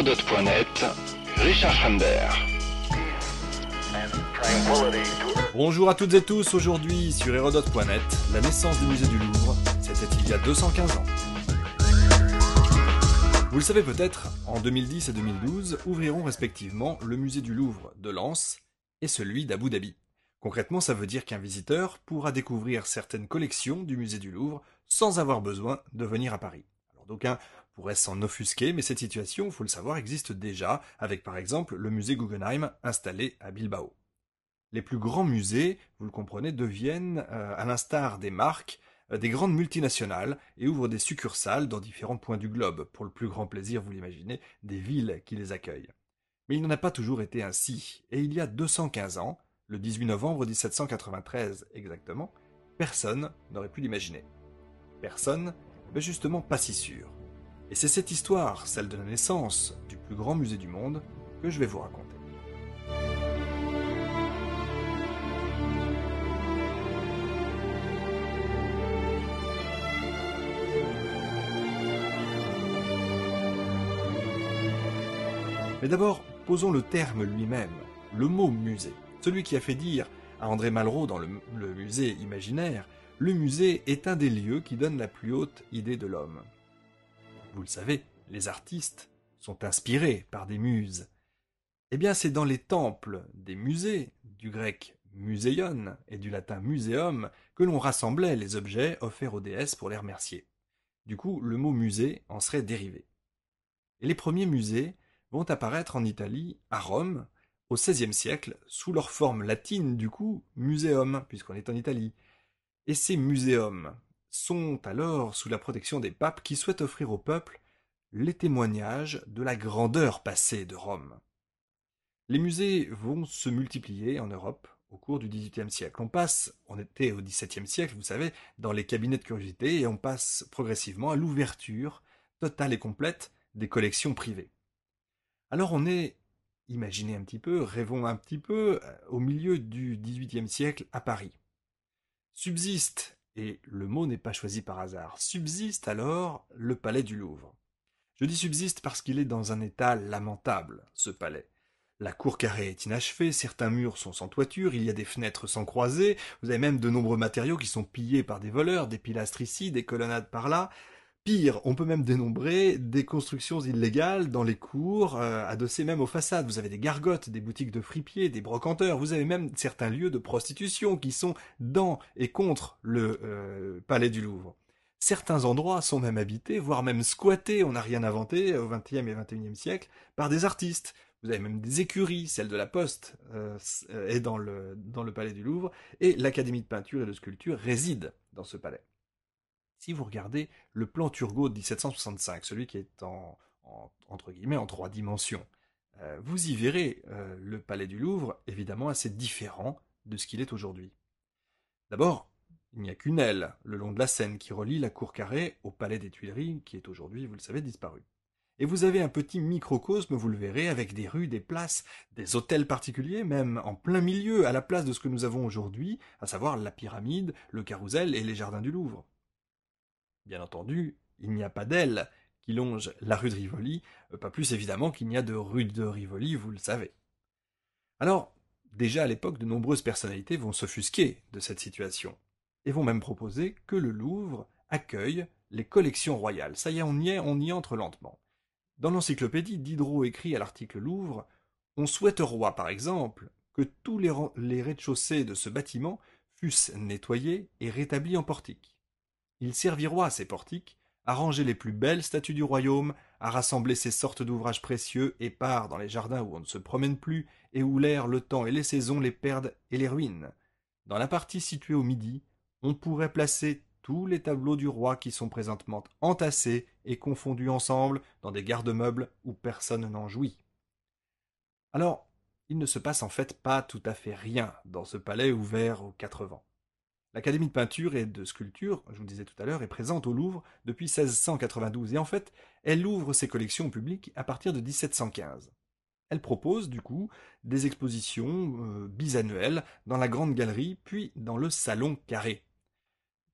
Richard Sander. Bonjour à toutes et tous, aujourd'hui sur Hérodote.net, la naissance du musée du Louvre, c'était il y a 215 ans. Vous le savez peut-être, en 2010 et 2012 ouvriront respectivement le musée du Louvre de Lens et celui d'Abu Dhabi. Concrètement, ça veut dire qu'un visiteur pourra découvrir certaines collections du musée du Louvre sans avoir besoin de venir à Paris. Alors pourrait s'en offusquer, mais cette situation, faut le savoir, existe déjà, avec par exemple le musée Guggenheim installé à Bilbao. Les plus grands musées, vous le comprenez, deviennent, euh, à l'instar des marques, euh, des grandes multinationales et ouvrent des succursales dans différents points du globe, pour le plus grand plaisir, vous l'imaginez, des villes qui les accueillent. Mais il n'en a pas toujours été ainsi, et il y a 215 ans, le 18 novembre 1793 exactement, personne n'aurait pu l'imaginer. Personne, mais justement pas si sûr. Et c'est cette histoire, celle de la naissance du plus grand musée du monde, que je vais vous raconter. Mais d'abord, posons le terme lui-même, le mot musée, celui qui a fait dire à André Malraux dans le, musée imaginaire, le musée est un des lieux qui donne la plus haute idée de l'homme vous le savez, les artistes sont inspirés par des muses. Eh bien, c'est dans les temples des musées, du grec museion et du latin museum, que l'on rassemblait les objets offerts aux déesses pour les remercier. Du coup, le mot musée en serait dérivé. Et les premiers musées vont apparaître en Italie, à Rome, au XVIe siècle, sous leur forme latine, du coup, museum », puisqu'on est en Italie. Et ces muséums sont alors sous la protection des papes qui souhaitent offrir au peuple les témoignages de la grandeur passée de Rome. Les musées vont se multiplier en Europe au cours du XVIIIe siècle. On passe, on était au XVIIe siècle, vous savez, dans les cabinets de curiosité, et on passe progressivement à l'ouverture totale et complète des collections privées. Alors on est, imaginez un petit peu, rêvons un petit peu, euh, au milieu du XVIIIe siècle à Paris. Subsiste et le mot n'est pas choisi par hasard, subsiste alors le palais du Louvre. Je dis subsiste parce qu'il est dans un état lamentable, ce palais. La cour carrée est inachevée, certains murs sont sans toiture, il y a des fenêtres sans croisées, vous avez même de nombreux matériaux qui sont pillés par des voleurs, des pilastres ici, des colonnades par là. Pire, on peut même dénombrer des constructions illégales dans les cours, euh, adossées même aux façades. Vous avez des gargotes, des boutiques de fripiers, des brocanteurs, vous avez même certains lieux de prostitution qui sont dans et contre le euh, palais du Louvre. Certains endroits sont même habités, voire même squattés, on n'a rien inventé au XXe et XXIe siècle, par des artistes. Vous avez même des écuries, celle de la Poste euh, est dans le palais du Louvre, et l'Académie de peinture et de sculpture réside dans ce palais. Si vous regardez le plan Turgot de 1765, celui qui est en, entre guillemets en trois dimensions, euh, vous y verrez euh, le palais du Louvre évidemment assez différent de ce qu'il est aujourd'hui. D'abord, il n'y a qu'une aile le long de la Seine qui relie la cour carrée au palais des Tuileries qui est aujourd'hui, vous le savez, disparu. Et vous avez un petit microcosme, vous le verrez, avec des rues, des places, des hôtels particuliers, même en plein milieu, à la place de ce que nous avons aujourd'hui, à savoir la pyramide, le carrousel et les jardins du Louvre. Bien entendu, il n'y a pas d'elle qui longe la rue de Rivoli, euh, pas plus évidemment qu'il n'y a de rue de Rivoli, vous le savez. Alors, déjà à l'époque, de nombreuses personnalités vont s'offusquer de cette situation, et vont même proposer que le Louvre accueille les collections royales. Ça y est, on y est, on y entre lentement. Dans l'encyclopédie, Diderot écrit à l'article Louvre On souhaite roi, par exemple, que tous les, les rez-de-chaussée de ce bâtiment fussent nettoyés et rétablis en portique. Il serviront à ces portiques, à ranger les plus belles statues du royaume, à rassembler ces sortes d'ouvrages précieux épars dans les jardins où on ne se promène plus et où l'air, le temps et les saisons les perdent et les ruinent. Dans la partie située au midi, on pourrait placer tous les tableaux du roi qui sont présentement entassés et confondus ensemble dans des garde-meubles où personne n'en jouit. Alors, il ne se passe en fait pas tout à fait rien dans ce palais ouvert aux quatre vents. L'Académie de peinture et de sculpture, je vous le disais tout à l'heure, est présente au Louvre depuis 1692 et en fait, elle ouvre ses collections au public à partir de 1715. Elle propose du coup des expositions euh, bisannuelles dans la Grande Galerie puis dans le Salon Carré.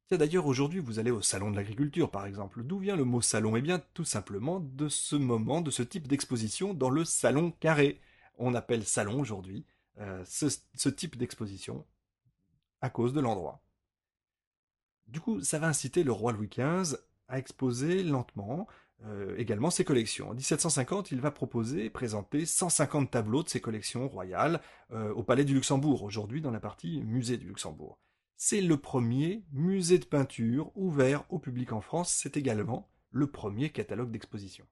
Tiens d'ailleurs aujourd'hui vous allez au Salon de l'Agriculture par exemple. D'où vient le mot salon Eh bien tout simplement de ce moment, de ce type d'exposition dans le Salon Carré. On appelle salon aujourd'hui euh, ce type d'exposition à cause de l'endroit. Du coup, ça va inciter le roi Louis XV à exposer lentement euh, également ses collections. En 1750, il va proposer présenter 150 tableaux de ses collections royales euh, au Palais du Luxembourg, aujourd'hui dans la partie musée du Luxembourg. C'est le premier musée de peinture ouvert au public en France, c'est également le premier catalogue d'exposition.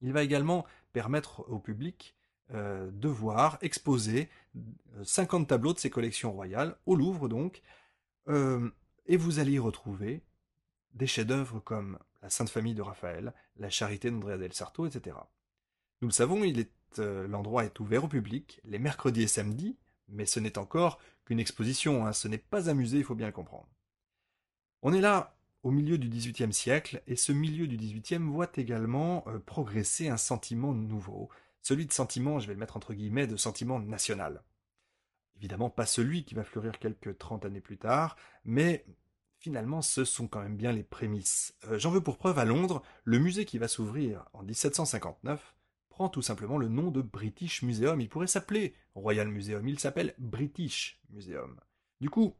Il va également permettre au public euh, de voir exposer 50 tableaux de ses collections royales, au Louvre donc, et vous allez y retrouver des chefs-d'œuvre comme La Sainte Famille de Raphaël, La Charité d'Andrea del Sarto, etc. Nous le savons, euh, l'endroit est, ouvert au public les mercredis et samedis, mais ce n'est encore qu'une exposition, hein, ce n'est pas un musée, il faut bien le comprendre. On est là au milieu du XVIIIe siècle, et ce milieu du XVIIIe voit également euh, progresser un sentiment nouveau, celui de sentiment, je vais le mettre entre guillemets, de sentiment national. Évidemment, pas celui qui va fleurir quelques trente années plus tard, mais finalement, ce sont quand même bien les prémices. Euh, j'en veux pour preuve à Londres, le musée qui va s'ouvrir en 1759 prend tout simplement le nom de British Museum. Il pourrait s'appeler Royal Museum, il s'appelle British Museum. Du coup,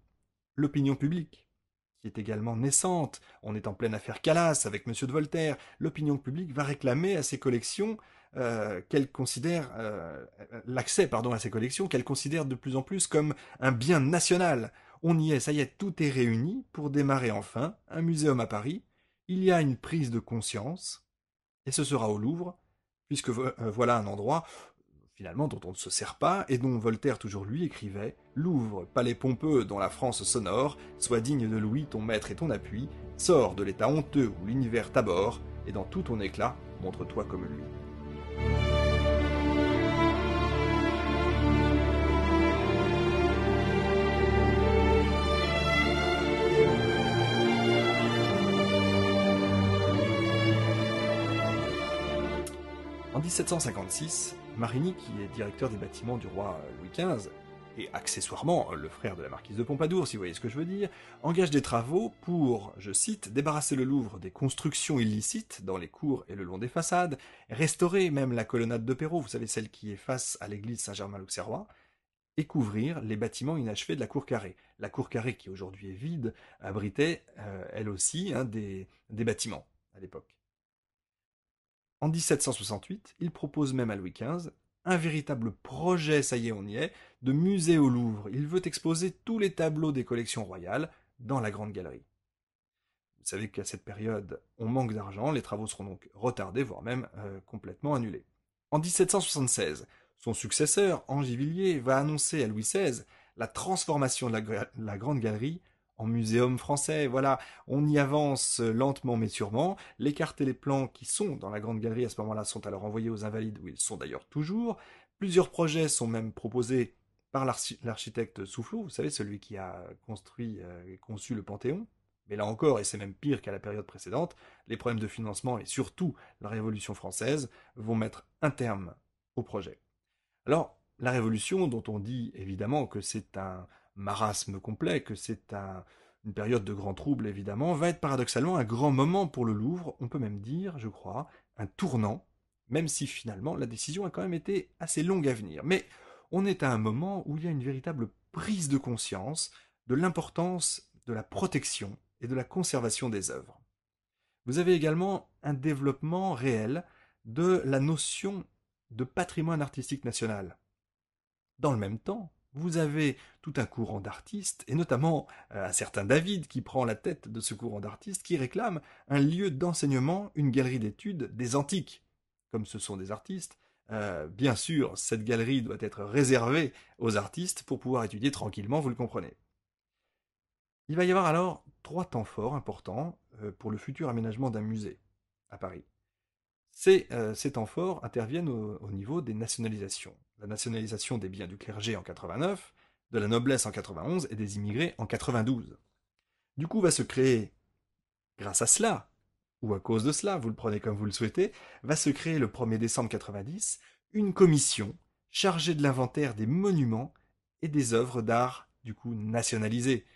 l'opinion publique, qui est également naissante, on est en pleine affaire Calas avec M. de Voltaire, l'opinion publique va réclamer à ses collections euh, qu'elle considère euh, l'accès pardon à ces collections qu'elle considère de plus en plus comme un bien national. On y est, ça y est, tout est réuni pour démarrer enfin un muséum à Paris. Il y a une prise de conscience et ce sera au Louvre puisque euh, voilà un endroit finalement dont on ne se sert pas et dont Voltaire toujours lui écrivait Louvre, palais pompeux dont la France sonore, sois digne de Louis ton maître et ton appui, sors de l'état honteux où l'univers t'aborde, et dans tout ton éclat, montre-toi comme lui. En 1756, Marigny, qui est directeur des bâtiments du roi Louis XV, et accessoirement le frère de la marquise de Pompadour, si vous voyez ce que je veux dire, engage des travaux pour, je cite, débarrasser le Louvre des constructions illicites dans les cours et le long des façades, restaurer même la colonnade de Perrault, vous savez celle qui est face à l'église Saint-Germain-l'Auxerrois, et couvrir les bâtiments inachevés de la cour carrée. La cour carrée, qui aujourd'hui est vide, abritait, euh, elle aussi, hein, des, des bâtiments à l'époque. En 1768, il propose même à Louis XV un véritable projet, ça y est, on y est, de musée au Louvre. Il veut exposer tous les tableaux des collections royales dans la Grande Galerie. Vous savez qu'à cette période, on manque d'argent, les travaux seront donc retardés, voire même euh, complètement annulés. En 1776, son successeur, Angivillier, va annoncer à Louis XVI la transformation de la Grande Galerie en muséum français. Voilà, on y avance lentement mais sûrement. Les cartes et les plans qui sont dans la grande galerie à ce moment-là sont alors envoyés aux invalides, où ils sont d'ailleurs toujours. Plusieurs projets sont même proposés par l'architecte Soufflot, vous savez, celui qui a construit et euh, conçu le Panthéon. Mais là encore, et c'est même pire qu'à la période précédente, les problèmes de financement et surtout la Révolution française vont mettre un terme au projet. Alors, la Révolution, dont on dit évidemment que c'est un, marasme complet, que c'est un, une période de grands troubles évidemment, va être paradoxalement un grand moment pour le Louvre, on peut même dire, je crois, un tournant, même si finalement la décision a quand même été assez longue à venir. Mais on est à un moment où il y a une véritable prise de conscience de l'importance de la protection et de la conservation des œuvres. Vous avez également un développement réel de la notion de patrimoine artistique national. Dans le même temps, vous avez tout un courant d'artistes, et notamment euh, un certain David qui prend la tête de ce courant d'artistes, qui réclame un lieu d'enseignement, une galerie d'études des antiques. Comme ce sont des artistes, euh, bien sûr, cette galerie doit être réservée aux artistes pour pouvoir étudier tranquillement, vous le comprenez. Il va y avoir alors trois temps forts importants euh, pour le futur aménagement d'un musée à Paris. Ces, temps forts interviennent au niveau des nationalisations la nationalisation des biens du clergé en 89, de la noblesse en 91 et des immigrés en 92. Du coup va se créer, grâce à cela, ou à cause de cela, vous le prenez comme vous le souhaitez, va se créer le 1er décembre 90 une commission chargée de l'inventaire des monuments et des œuvres d'art du coup nationalisées.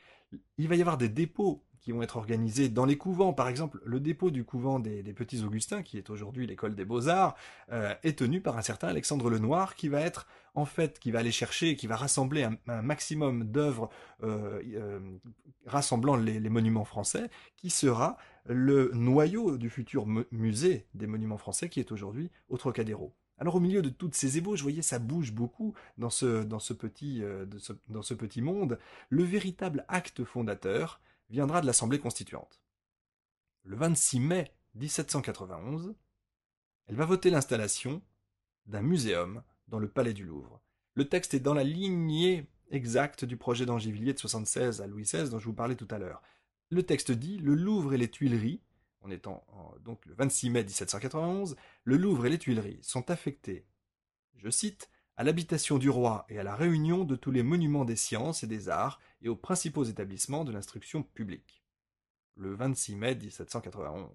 Il va y avoir des dépôts qui vont être organisés dans les couvents. Par exemple, le dépôt du couvent des, Petits Augustins, qui est aujourd'hui l'école des Beaux-Arts, euh, est tenu par un certain Alexandre Lenoir, qui va être en fait, qui va aller chercher, qui va rassembler un, maximum d'œuvres euh, euh, rassemblant les, monuments français, qui sera le noyau du futur musée des monuments français qui est aujourd'hui au Trocadéro. Alors au milieu de toutes ces ébauches, je voyais ça bouge beaucoup dans ce, petit, dans ce petit monde. Le véritable acte fondateur, viendra de l'Assemblée constituante. Le 26 mai 1791, elle va voter l'installation d'un muséum dans le palais du Louvre. Le texte est dans la lignée exacte du projet d'Angivilliers de 76 à Louis XVI dont je vous parlais tout à l'heure. Le texte dit Le Louvre et les Tuileries, en, étant donc le 26 mai 1791, le Louvre et les Tuileries sont affectés, je cite, à l'habitation du roi et à la réunion de tous les monuments des sciences et des arts et aux principaux établissements de l'instruction publique. Le 26 mai 1791.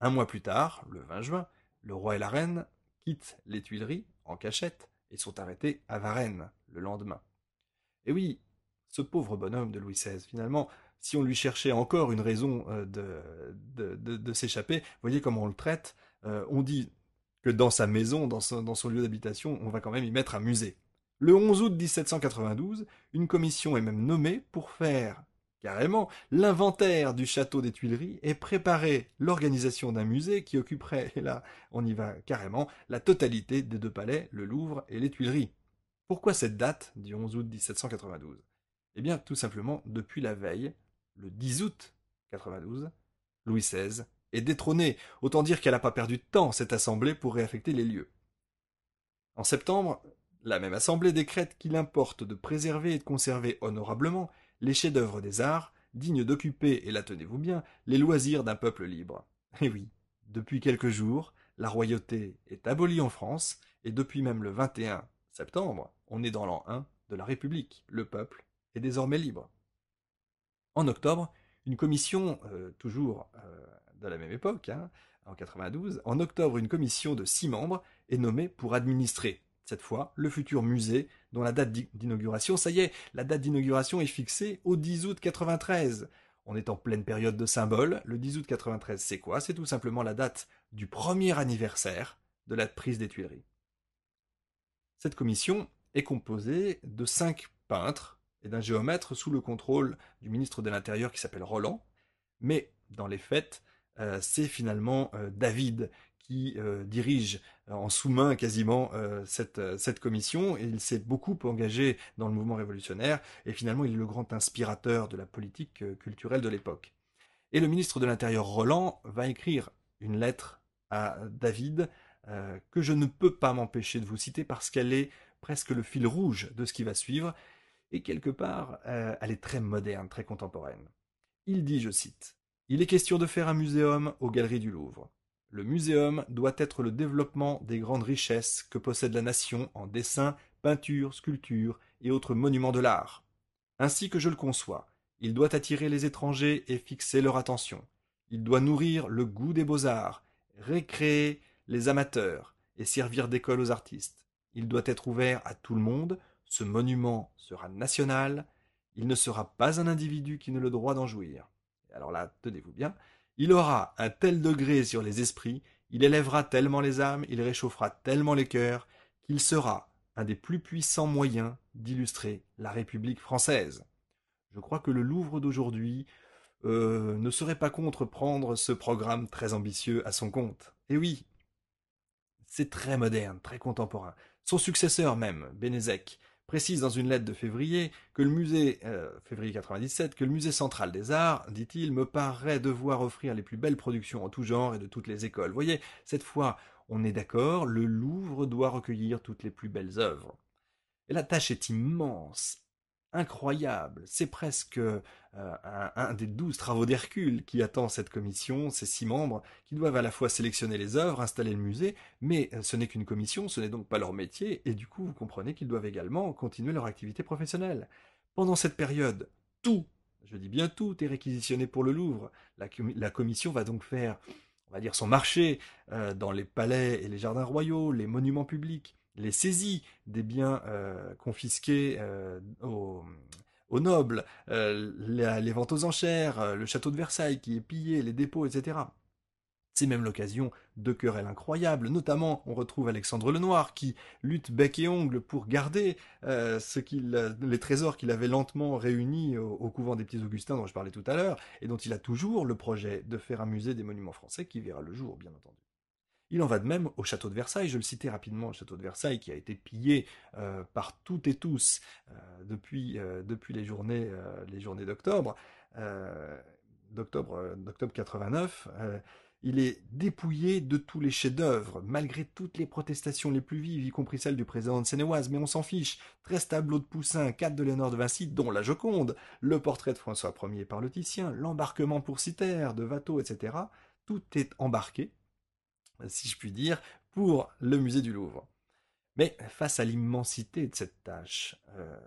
Un mois plus tard, le 20 juin, le roi et la reine quittent les Tuileries en cachette et sont arrêtés à Varennes le lendemain. Et oui, ce pauvre bonhomme de Louis XVI, finalement, si on lui cherchait encore une raison euh, de, de, s'échapper, voyez comment on le traite, euh, on dit que dans sa maison, dans son, lieu d'habitation, on va quand même y mettre un musée. Le 11 août 1792, une commission est même nommée pour faire carrément l'inventaire du château des Tuileries et préparer l'organisation d'un musée qui occuperait, et là on y va carrément, la totalité des deux palais, le Louvre et les Tuileries. Pourquoi cette date du 11 août 1792 Eh bien tout simplement depuis la veille, le 10 août 92, Louis XVI et détrônée, autant dire qu'elle n'a pas perdu de temps, cette assemblée, pour réaffecter les lieux. En septembre, la même assemblée décrète qu'il importe de préserver et de conserver honorablement les chefs-d'œuvre des arts, dignes d'occuper, et la tenez-vous bien, les loisirs d'un peuple libre. Et oui, depuis quelques jours, la royauté est abolie en France, et depuis même le 21 septembre, on est dans l'an 1 de la République. Le peuple est désormais libre. En octobre, une commission, euh, toujours euh, de la même époque, hein, en 92, en octobre, une commission de six membres est nommée pour administrer, cette fois, le futur musée, dont la date d'inauguration, ça y est, la date d'inauguration est fixée au 10 août 93. On est en pleine période de symboles, Le 10 août 93, c'est quoi C'est tout simplement la date du premier anniversaire de la prise des Tuileries. Cette commission est composée de cinq peintres et d'un géomètre sous le contrôle du ministre de l'Intérieur qui s'appelle Roland. Mais dans les faits, euh, c'est finalement euh, David qui euh, dirige en sous-main quasiment cette, cette commission. Il s'est beaucoup engagé dans le mouvement révolutionnaire et finalement il est le grand inspirateur de la politique culturelle de l'époque. Et le ministre de l'Intérieur Roland va écrire une lettre à David que je ne peux pas m'empêcher de vous citer parce qu'elle est presque le fil rouge de ce qui va suivre et quelque part elle est très moderne, très contemporaine. Il dit, je cite, il est question de faire un muséum aux Galeries du Louvre. Le muséum doit être le développement des grandes richesses que possède la nation en dessin, peinture, sculpture et autres monuments de l'art. Ainsi que je le conçois, il doit attirer les étrangers et fixer leur attention. Il doit nourrir le goût des beaux-arts, récréer les amateurs et servir d'école aux artistes. Il doit être ouvert à tout le monde, ce monument sera national, il ne sera pas un individu qui n'ait le droit d'en jouir alors là, tenez-vous bien, il aura un tel degré sur les esprits, il élèvera tellement les âmes, il réchauffera tellement les cœurs, qu'il sera un des plus puissants moyens d'illustrer la République française. Je crois que le Louvre d'aujourd'hui euh, ne serait pas contre prendre ce programme très ambitieux à son compte. Eh oui, c'est très moderne, très contemporain. Son successeur même, Bénézec, précise dans une lettre de février que le musée euh, février 97 que le musée central des arts, dit-il, me paraît devoir offrir les plus belles productions en tout genre et de toutes les écoles. voyez, cette fois, on est d'accord, le Louvre doit recueillir toutes les plus belles œuvres. Et la tâche est immense, incroyable. C'est presque euh, un, des douze travaux d'Hercule qui attend cette commission, ces six membres, qui doivent à la fois sélectionner les œuvres, installer le musée, mais euh, ce n'est qu'une commission, ce n'est donc pas leur métier, et du coup vous comprenez qu'ils doivent également continuer leur activité professionnelle. Pendant cette période, tout, je dis bien tout, est réquisitionné pour le Louvre. La, commission va donc faire, on va dire, son marché euh, dans les palais et les jardins royaux, les monuments publics les saisies des biens euh, confisqués euh, aux, nobles, euh, les ventes aux enchères, le château de Versailles qui est pillé, les dépôts, etc. C'est même l'occasion de querelles incroyables, notamment on retrouve Alexandre Lenoir qui lutte bec et ongle pour garder ce qu'il, les trésors qu'il avait lentement réunis au, couvent des petits Augustins dont je parlais tout à l'heure, et dont il a toujours le projet de faire un musée des monuments français qui verra le jour, bien entendu. Il en va de même au château de Versailles, je le citais rapidement, le château de Versailles qui a été pillé euh, par toutes et tous euh, depuis, euh, depuis les journées, journées d'octobre, d'octobre, 89. il est dépouillé de tous les chefs-d'œuvre, malgré toutes les protestations les plus vives, y compris celles du président de Sénéoise, mais on s'en fiche. 13 tableaux de Poussin, 4 de Léonard de Vinci, dont la Joconde, le portrait de François Ier par le Titien, l'embarquement pour Citer de Watteau, etc. Tout est embarqué si je puis dire, pour le musée du Louvre. Mais face à l'immensité de cette tâche, euh,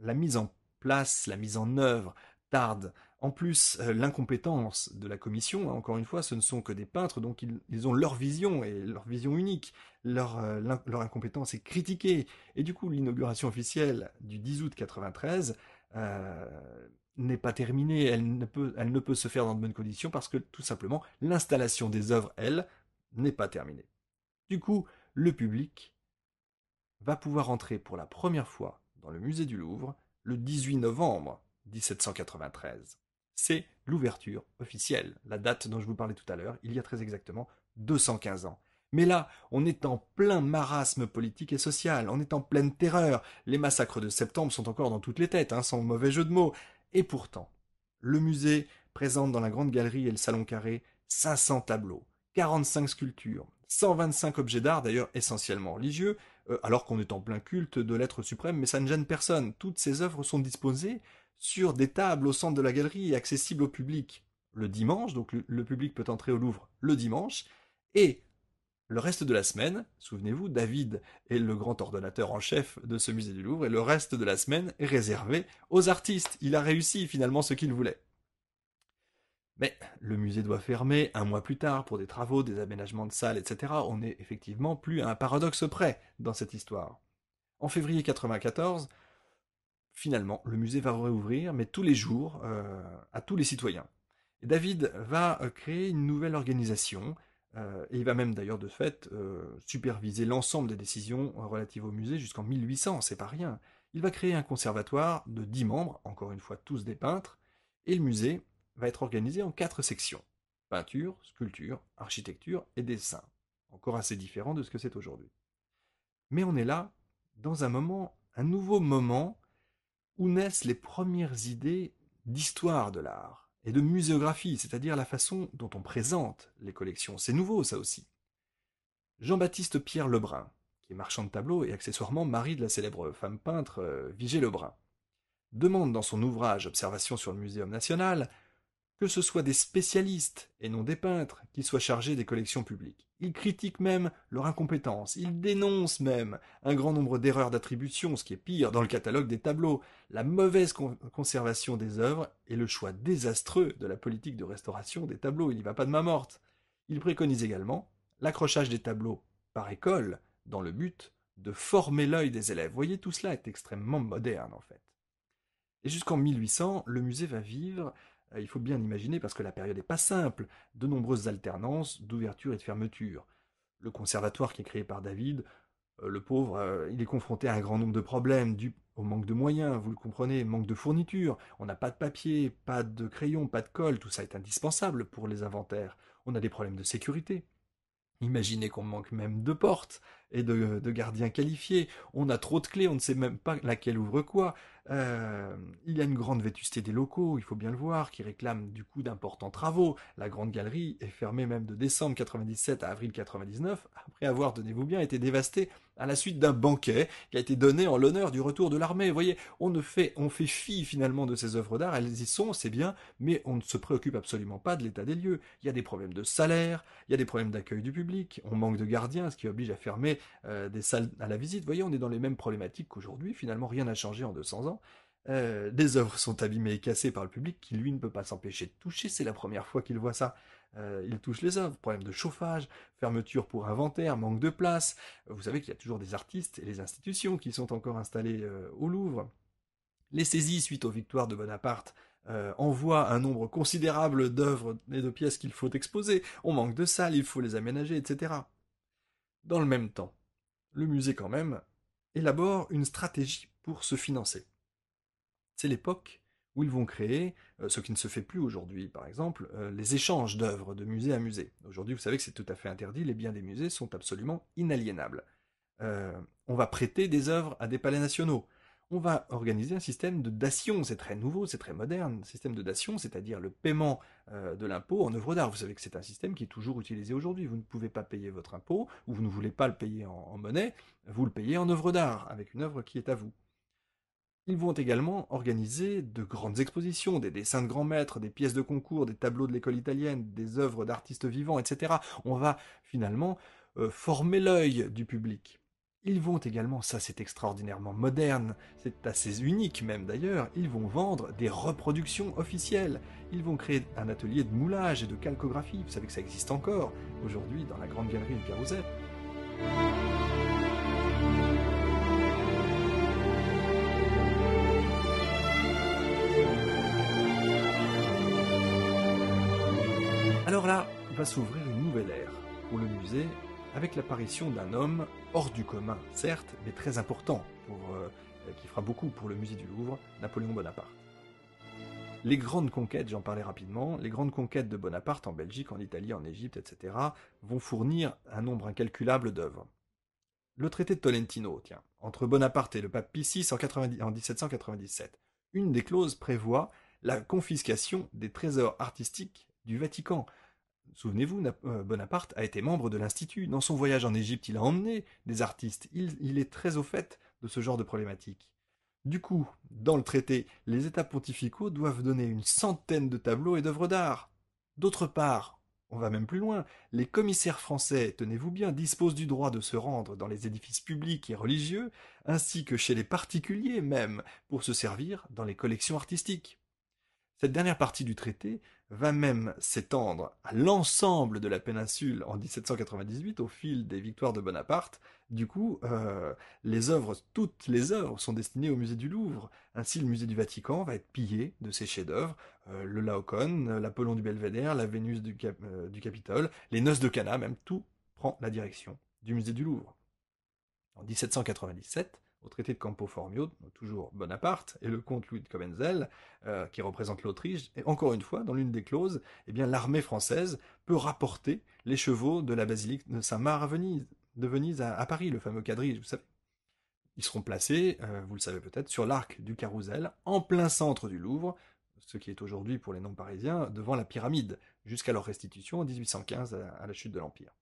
la mise en place, la mise en œuvre tarde. En plus, euh, l'incompétence de la commission, hein, encore une fois, ce ne sont que des peintres, donc ils, ont leur vision et leur vision unique. Euh, leur, incompétence est critiquée. Et du coup, l'inauguration officielle du 10 août 1993 n'est pas terminée. Elle ne, peut, elle ne peut se faire dans de bonnes conditions parce que tout simplement, l'installation des œuvres, elle, n'est pas terminé. Du coup, le public va pouvoir entrer pour la première fois dans le musée du Louvre le 18 novembre 1793. C'est l'ouverture officielle, la date dont je vous parlais tout à l'heure, il y a très exactement 215 ans. Mais là, on est en plein marasme politique et social, on est en pleine terreur, les massacres de septembre sont encore dans toutes les têtes, hein, sans mauvais jeu de mots. Et pourtant, le musée présente dans la grande galerie et le salon carré 500 tableaux, 45 sculptures, 125 objets d'art d'ailleurs essentiellement religieux, euh, alors qu'on est en plein culte de l'être suprême, mais ça ne gêne personne. Toutes ces œuvres sont disposées sur des tables au centre de la galerie et accessibles au public le dimanche, donc le public peut entrer au Louvre le dimanche, et le reste de la semaine, souvenez-vous, David est le grand ordonnateur en chef de ce musée du Louvre, et le reste de la semaine est réservé aux artistes. Il a réussi finalement ce qu'il voulait. Mais le musée doit fermer un mois plus tard pour des travaux, des aménagements de salles, etc. On n'est effectivement plus à un paradoxe près dans cette histoire. En février 1994, finalement, le musée va réouvrir, mais tous les jours, euh, à tous les citoyens. Et David va euh, créer une nouvelle organisation, euh, et il va même d'ailleurs de fait superviser l'ensemble des décisions relatives au musée jusqu'en 1800, c'est pas rien. Il va créer un conservatoire de 10 membres, encore une fois tous des peintres, et le musée va être organisé en quatre sections peinture, sculpture, architecture et dessin. Encore assez différent de ce que c'est aujourd'hui. Mais on est là dans un moment, un nouveau moment où naissent les premières idées d'histoire de l'art et de muséographie, c'est-à-dire la façon dont on présente les collections. C'est nouveau ça aussi. Jean-Baptiste Pierre Lebrun, qui est marchand de tableaux et accessoirement mari de la célèbre femme peintre euh, Vigée Lebrun, demande dans son ouvrage Observation sur le Muséum national que ce soit des spécialistes, et non des peintres, qui soient chargés des collections publiques. Ils critiquent même leur incompétence, ils dénoncent même un grand nombre d'erreurs d'attribution, ce qui est pire dans le catalogue des tableaux, la mauvaise conservation des œuvres et le choix désastreux de la politique de restauration des tableaux, il n'y va pas de main morte. Ils préconisent également l'accrochage des tableaux par école, dans le but de former l'œil des élèves. Vous voyez, tout cela est extrêmement moderne en fait. Et jusqu'en 1800, le musée va vivre euh, il faut bien imaginer, parce que la période n'est pas simple, de nombreuses alternances d'ouverture et de fermeture. Le conservatoire qui est créé par David, euh, le pauvre, euh, il est confronté à un grand nombre de problèmes dû au manque de moyens, vous le comprenez, manque de fournitures, on n'a pas de papier, pas de crayon, pas de colle, tout ça est indispensable pour les inventaires. On a des problèmes de sécurité. Imaginez qu'on manque même de portes et de gardiens qualifiés. On a trop de clés, on ne sait même pas laquelle ouvre quoi. Euh, il y a une grande vétusté des locaux, il faut bien le voir, qui réclame du coup d'importants travaux. La grande galerie est fermée même de décembre 97 à avril 99, après avoir, donnez vous bien, été dévastée à la suite d'un banquet qui a été donné en l'honneur du retour de l'armée. Vous voyez, on ne fait, on fait fi finalement de ces œuvres d'art, elles y sont, c'est bien, mais on ne se préoccupe absolument pas de l'état des lieux. Il y a des problèmes de salaire, il y a des problèmes d'accueil du public, on manque de gardiens, ce qui oblige à fermer euh, des salles à la visite. Vous voyez, on est dans les mêmes problématiques qu'aujourd'hui, finalement rien n'a changé en 200 ans. Euh, des œuvres sont abîmées et cassées par le public qui, lui, ne peut pas s'empêcher de toucher. C'est la première fois qu'il voit ça. Euh, il touche les œuvres, problèmes de chauffage, fermeture pour inventaire, manque de place. Vous savez qu'il y a toujours des artistes et les institutions qui sont encore installées euh, au Louvre. Les saisies suite aux victoires de Bonaparte euh, envoient un nombre considérable d'œuvres et de pièces qu'il faut exposer, on manque de salles, il faut les aménager, etc. Dans le même temps, le musée quand même élabore une stratégie pour se financer. C'est l'époque où ils vont créer, euh, ce qui ne se fait plus aujourd'hui par exemple, euh, les échanges d'œuvres de musée à musée. Aujourd'hui vous savez que c'est tout à fait interdit, les biens des musées sont absolument inaliénables. Euh, on va prêter des œuvres à des palais nationaux. On va organiser un système de dation, c'est très nouveau, c'est très moderne, système de dation, c'est-à-dire le paiement de l'impôt en œuvre d'art. Vous savez que c'est un système qui est toujours utilisé aujourd'hui. Vous ne pouvez pas payer votre impôt, ou vous ne voulez pas le payer en, en monnaie, vous le payez en œuvre d'art, avec une œuvre qui est à vous. Ils vont également organiser de grandes expositions, des dessins de grands maîtres, des pièces de concours, des tableaux de l'école italienne, des œuvres d'artistes vivants, etc. On va finalement euh, former l'œil du public. Ils vont également, ça c'est extraordinairement moderne, c'est assez unique même d'ailleurs, ils vont vendre des reproductions officielles. Ils vont créer un atelier de moulage et de calcographie, vous savez que ça existe encore aujourd'hui dans la Grande Galerie de Carousel. alors là, va s'ouvrir une nouvelle ère pour le musée avec l'apparition d'un homme hors du commun, certes, mais très important, euh, euh, qui fera beaucoup pour le musée du Louvre, Napoléon Bonaparte. Les grandes conquêtes, j'en parlais rapidement, les grandes conquêtes de Bonaparte en Belgique, en Italie, en Égypte, etc., vont fournir un nombre incalculable d'œuvres. Le traité de Tolentino, tiens, entre Bonaparte et le pape Pie en 1797, une des clauses prévoit la confiscation des trésors artistiques du Vatican, Souvenez-vous, euh, Bonaparte a été membre de l'Institut. Dans son voyage en Égypte, il a emmené des artistes. Il, est très au fait de ce genre de problématiques. Du coup, dans le traité, les États pontificaux doivent donner une centaine de tableaux et d'œuvres d'art. D'autre part, on va même plus loin, les commissaires français, tenez-vous bien, disposent du droit de se rendre dans les édifices publics et religieux, ainsi que chez les particuliers même, pour se servir dans les collections artistiques. Cette dernière partie du traité va même s'étendre à l'ensemble de la péninsule en 1798 au fil des victoires de Bonaparte. Du coup, euh, les œuvres, toutes les œuvres sont destinées au musée du Louvre. Ainsi, le musée du Vatican va être pillé de ses chefs-d'œuvre, euh, le Laocoon, l'Apollon du Belvédère, la Vénus du, euh, du Capitole, les Noces de Cana, même tout prend la direction du musée du Louvre. En 1797, au traité de Campo Formio, toujours Bonaparte, et le comte Louis de euh, qui représente l'Autriche, et encore une fois, dans l'une des clauses, eh bien l'armée française peut rapporter les chevaux de la basilique de Saint-Marc à Venise, de Venise à, Paris, le fameux quadrille, vous savez. Ils seront placés, euh, vous le savez peut-être, sur l'arc du Carrousel, en plein centre du Louvre, ce qui est aujourd'hui pour les non-parisiens, devant la pyramide, jusqu'à leur restitution en 1815 à la chute de l'Empire.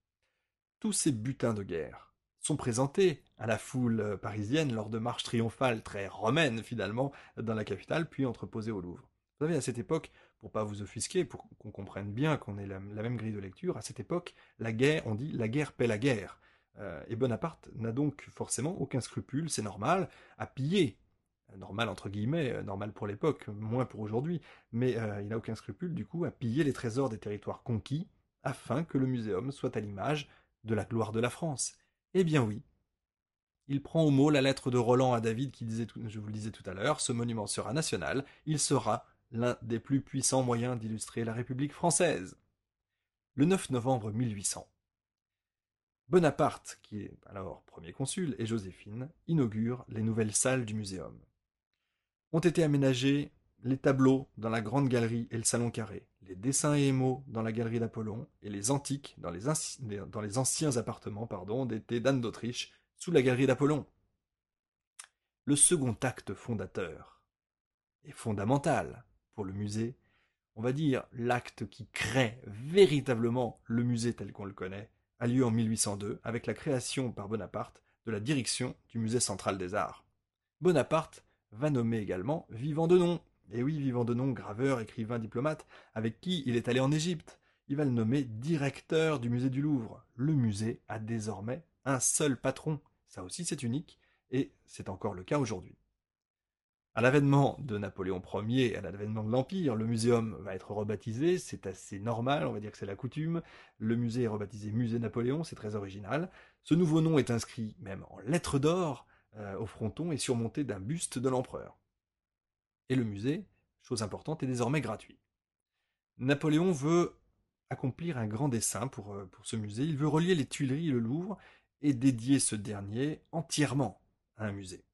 Tous ces butins de guerre, sont présentés à la foule euh, parisienne lors de marches triomphales très romaines finalement dans la capitale, puis entreposées au Louvre. Vous savez, à cette époque, pour pas vous offusquer, pour qu'on comprenne bien qu'on ait la, même grille de lecture, à cette époque, la guerre, on dit la guerre paie la guerre. Euh, et Bonaparte n'a donc forcément aucun scrupule, c'est normal, à piller. Euh, normal entre guillemets, normal pour l'époque, moins pour aujourd'hui, mais il n'a aucun scrupule du coup à piller les trésors des territoires conquis afin que le muséum soit à l'image de la gloire de la France eh bien oui. Il prend au mot la lettre de Roland à David qui disait, je vous le disais tout à l'heure, ce monument sera national, il sera l'un des plus puissants moyens d'illustrer la République française. Le 9 novembre 1800, Bonaparte, qui est alors premier consul, et Joséphine inaugurent les nouvelles salles du muséum. Ont été aménagées les tableaux dans la grande galerie et le salon carré, les dessins et émaux dans la galerie d'Apollon, et les antiques dans les, anciens appartements pardon, d'été d'Anne d'Autriche sous la galerie d'Apollon. Le second acte fondateur est fondamental pour le musée, on va dire l'acte qui crée véritablement le musée tel qu'on le connaît, a lieu en 1802 avec la création par Bonaparte de la direction du musée central des arts. Bonaparte va nommer également Vivant de nom, et oui, vivant de nom, graveur, écrivain, diplomate, avec qui il est allé en Égypte. Il va le nommer directeur du musée du Louvre. Le musée a désormais un seul patron. Ça aussi, c'est unique, et c'est encore le cas aujourd'hui. À l'avènement de Napoléon Ier, à l'avènement de l'Empire, le muséum va être rebaptisé, c'est assez normal, on va dire que c'est la coutume. Le musée est rebaptisé Musée Napoléon, c'est très original. Ce nouveau nom est inscrit même en lettres d'or euh, au fronton et surmonté d'un buste de l'empereur. Et le musée, chose importante, est désormais gratuit. Napoléon veut accomplir un grand dessin pour, euh, pour ce musée. Il veut relier les Tuileries et le Louvre et dédier ce dernier entièrement à un musée.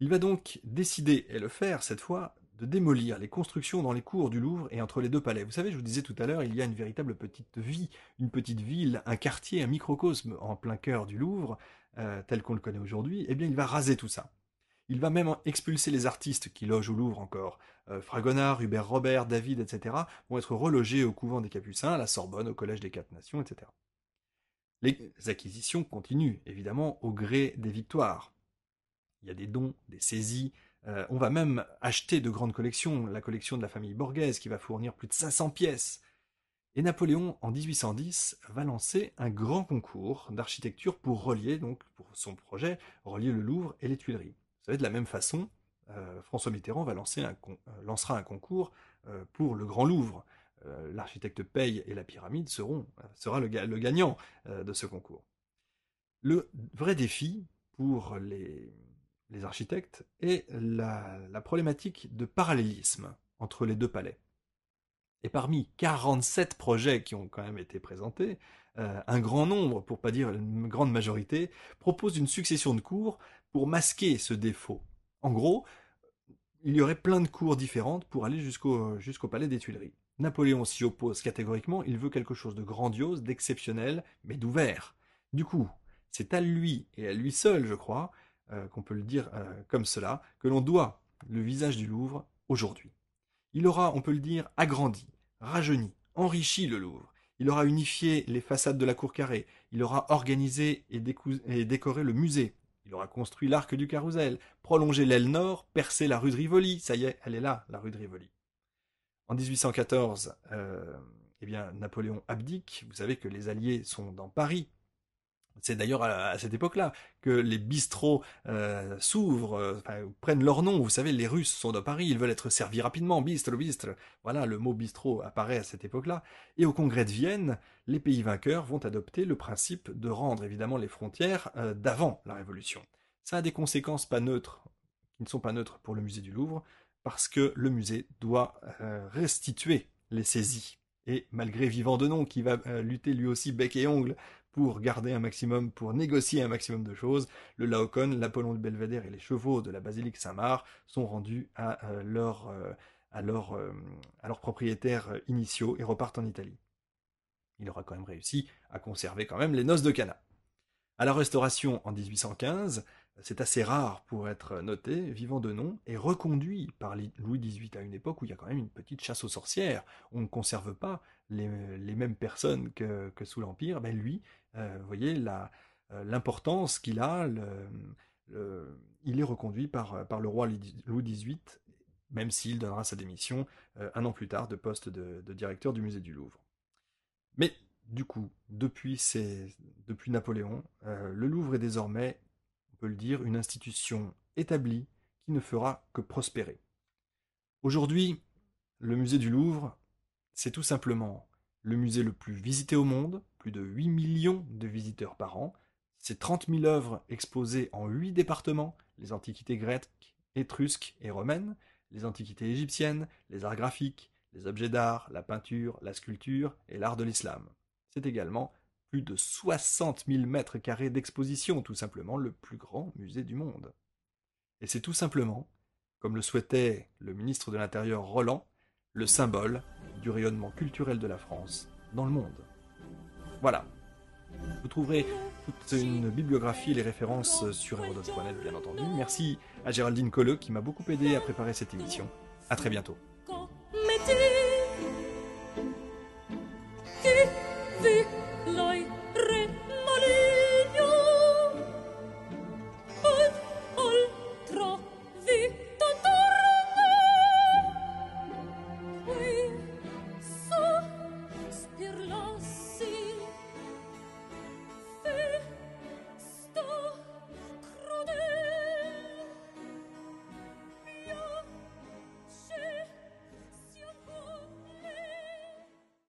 Il va donc décider, et le faire cette fois, de démolir les constructions dans les cours du Louvre et entre les deux palais. Vous savez, je vous disais tout à l'heure, il y a une véritable petite vie, une petite ville, un quartier, un microcosme en plein cœur du Louvre, euh, tel qu'on le connaît aujourd'hui. Eh bien, il va raser tout ça. Il va même expulser les artistes qui logent au Louvre encore. Euh, Fragonard, Hubert Robert, David, etc. vont être relogés au couvent des Capucins, à la Sorbonne, au Collège des Quatre Nations, etc. Les acquisitions continuent, évidemment, au gré des victoires. Il y a des dons, des saisies. Euh, on va même acheter de grandes collections, la collection de la famille Borghese qui va fournir plus de 500 pièces. Et Napoléon, en 1810, va lancer un grand concours d'architecture pour relier, donc pour son projet, relier le Louvre et les Tuileries savez, de la même façon, euh, François Mitterrand va euh, lancera un concours euh, pour le Grand Louvre. L'architecte Paye et la pyramide seront sera le, gagnant de ce concours. Le vrai défi pour les, architectes est la, problématique de parallélisme entre les deux palais. Et parmi 47 projets qui ont quand même été présentés, un grand nombre, pour pas dire une grande majorité, propose une succession de cours masquer ce défaut. En gros, il y aurait plein de cours différentes pour aller jusqu'au jusqu'au palais des Tuileries. Napoléon s'y oppose catégoriquement, il veut quelque chose de grandiose, d'exceptionnel, mais d'ouvert. Du coup, c'est à lui, et à lui seul, je crois, euh, qu'on peut le dire euh, comme cela, que l'on doit le visage du Louvre aujourd'hui. Il aura, on peut le dire, agrandi, rajeuni, enrichi le Louvre. Il aura unifié les façades de la cour carrée. Il aura organisé et décoré le musée il aura construit l'arc du carrousel, prolongé l'aile nord, percé la rue de Rivoli. Ça y est, elle est là, la rue de Rivoli. En 1814, euh, eh bien, Napoléon abdique. Vous savez que les Alliés sont dans Paris. C'est d'ailleurs à, cette époque-là que les bistrots euh, s'ouvrent, euh, prennent leur nom. Vous savez, les Russes sont de Paris, ils veulent être servis rapidement, bistre, bistre. Voilà, le mot bistrot apparaît à cette époque-là. Et au congrès de Vienne, les pays vainqueurs vont adopter le principe de rendre évidemment les frontières euh, d'avant la Révolution. Ça a des conséquences pas neutres, qui ne sont pas neutres pour le musée du Louvre, parce que le musée doit restituer les saisies et malgré Vivant Denon qui va lutter lui aussi bec et ongle pour garder un maximum, pour négocier un maximum de choses. Le Laocon, l'Apollon du Belvédère et les chevaux de la basilique Saint-Marc sont rendus à euh, euh, euh, leurs propriétaires initiaux et repartent en Italie. Il aura quand même réussi à conserver quand même les noces de Cana. À la Restauration en 1815, c'est assez rare pour être noté, vivant de nom, et reconduit par Louis XVIII à une époque où il y a quand même une petite chasse aux sorcières. On ne conserve pas les, mêmes personnes que, sous l'Empire. mais ben lui, euh, vous voyez euh, l'importance qu'il a. il est reconduit par, euh, le roi Louis XVIII, même s'il donnera sa démission un an plus tard de poste de, directeur du musée du Louvre. Mais du coup, depuis, Napoléon, le Louvre est désormais, on peut le dire, une institution établie qui ne fera que prospérer. Aujourd'hui, le musée du Louvre, c'est tout simplement le musée le plus visité au monde, de 8 millions de visiteurs par an. Ses 30 000 œuvres exposées en 8 départements, les antiquités grecques, étrusques et romaines, les antiquités égyptiennes, les arts graphiques, les objets d'art, la peinture, la sculpture et l'art de l'islam. C'est également plus de 60 000 mètres carrés d'exposition, tout simplement le plus grand musée du monde. Et c'est tout simplement, comme le souhaitait le ministre de l'Intérieur Roland, le symbole du rayonnement culturel de la France dans le monde. Voilà. Vous trouverez toute une bibliographie et les références sur Herodot.net, bien entendu. Merci à Géraldine Colleux qui m'a beaucoup aidé à préparer cette émission. À très bientôt.